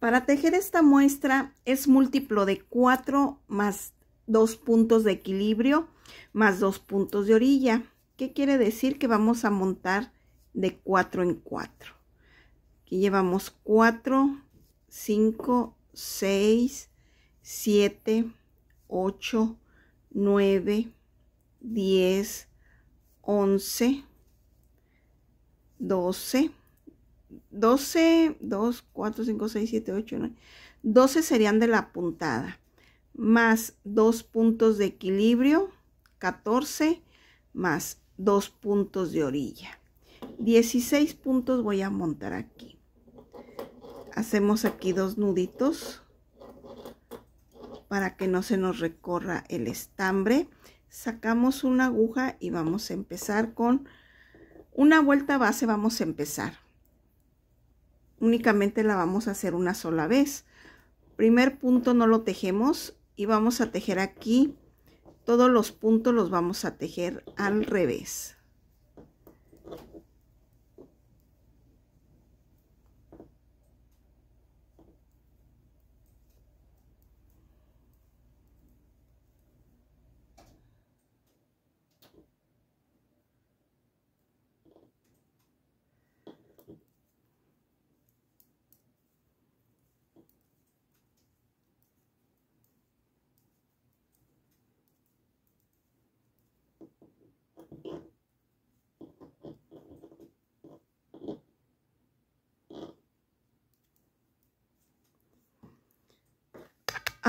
Para tejer esta muestra es múltiplo de 4 más 2 puntos de equilibrio más 2 puntos de orilla. ¿Qué quiere decir? Que vamos a montar de 4 en 4. Aquí llevamos 4, 5, 6, 7, 8, 9, 10, 11, 12, 12, 2, 4, 5, 6, 7, 8, 9, 12 serían de la puntada, más 2 puntos de equilibrio, 14, más 2 puntos de orilla. 16 puntos voy a montar aquí. Hacemos aquí dos nuditos para que no se nos recorra el estambre. Sacamos una aguja y vamos a empezar con una vuelta base, vamos a empezar únicamente la vamos a hacer una sola vez. Primer punto no lo tejemos y vamos a tejer aquí. Todos los puntos los vamos a tejer al revés.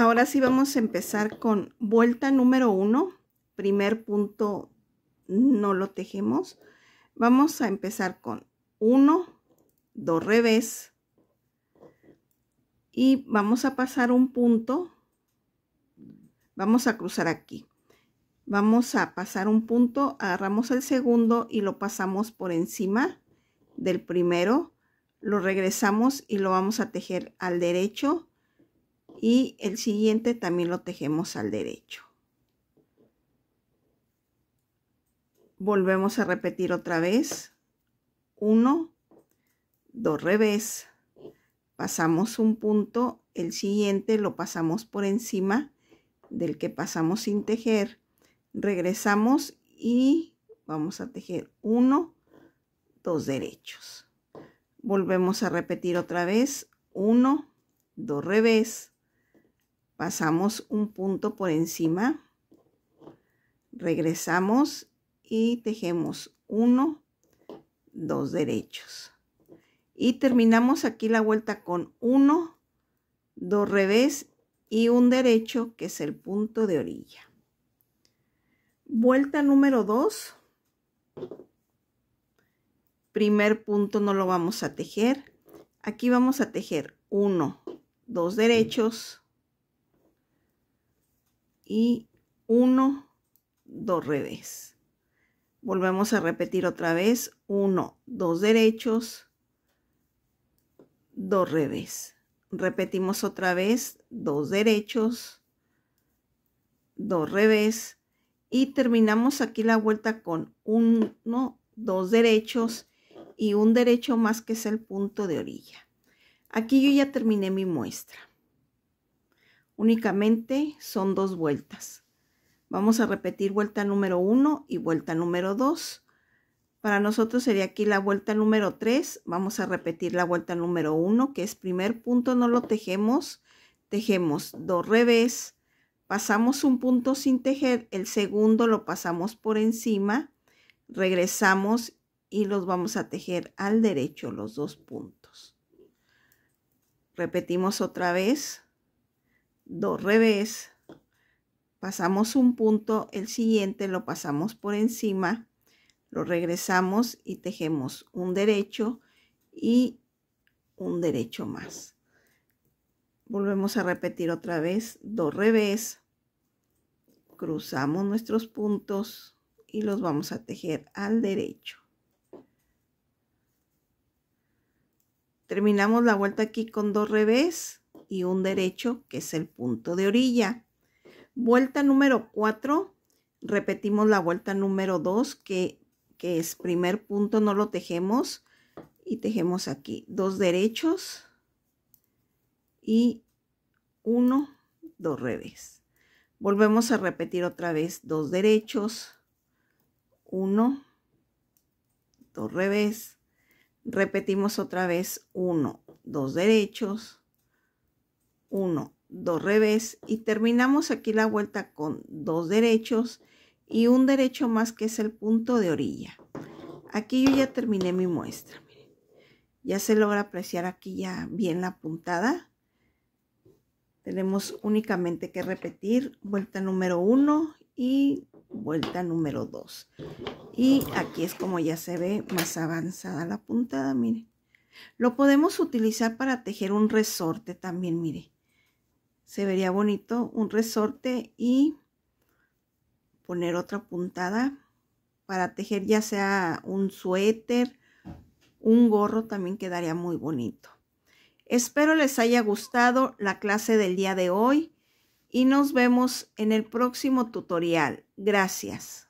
Ahora sí vamos a empezar con vuelta número uno primer punto no lo tejemos. Vamos a empezar con uno, dos revés y vamos a pasar un punto, vamos a cruzar aquí. Vamos a pasar un punto, agarramos el segundo y lo pasamos por encima del primero, lo regresamos y lo vamos a tejer al derecho y el siguiente también lo tejemos al derecho volvemos a repetir otra vez uno dos revés pasamos un punto el siguiente lo pasamos por encima del que pasamos sin tejer regresamos y vamos a tejer uno dos derechos volvemos a repetir otra vez uno dos revés pasamos un punto por encima, regresamos y tejemos uno, dos derechos. Y terminamos aquí la vuelta con uno, dos revés y un derecho que es el punto de orilla. Vuelta número 2. Primer punto no lo vamos a tejer. Aquí vamos a tejer uno, dos derechos, y uno dos revés volvemos a repetir otra vez uno dos derechos dos revés repetimos otra vez dos derechos dos revés y terminamos aquí la vuelta con uno dos derechos y un derecho más que es el punto de orilla aquí yo ya terminé mi muestra Únicamente son dos vueltas. Vamos a repetir vuelta número 1 y vuelta número 2. Para nosotros sería aquí la vuelta número 3. Vamos a repetir la vuelta número 1, que es primer punto, no lo tejemos. Tejemos dos revés. Pasamos un punto sin tejer, el segundo lo pasamos por encima. Regresamos y los vamos a tejer al derecho los dos puntos. Repetimos otra vez dos revés, pasamos un punto, el siguiente lo pasamos por encima, lo regresamos y tejemos un derecho y un derecho más. Volvemos a repetir otra vez, dos revés, cruzamos nuestros puntos y los vamos a tejer al derecho. Terminamos la vuelta aquí con dos revés, y un derecho, que es el punto de orilla. Vuelta número 4, repetimos la vuelta número 2, que, que es primer punto, no lo tejemos, y tejemos aquí dos derechos y uno, dos revés. Volvemos a repetir otra vez dos derechos, uno, dos revés. Repetimos otra vez uno, dos derechos, 1, dos revés y terminamos aquí la vuelta con dos derechos y un derecho más que es el punto de orilla. Aquí yo ya terminé mi muestra. Ya se logra apreciar aquí ya bien la puntada. Tenemos únicamente que repetir vuelta número 1 y vuelta número 2. Y aquí es como ya se ve más avanzada la puntada, miren. Lo podemos utilizar para tejer un resorte también, mire se vería bonito un resorte y poner otra puntada para tejer ya sea un suéter, un gorro también quedaría muy bonito. Espero les haya gustado la clase del día de hoy y nos vemos en el próximo tutorial. Gracias.